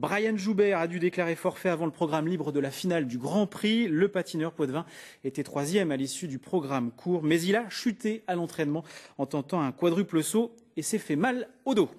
Brian Joubert a dû déclarer forfait avant le programme libre de la finale du Grand Prix. Le patineur Poitvin était troisième à l'issue du programme court, mais il a chuté à l'entraînement en tentant un quadruple saut et s'est fait mal au dos.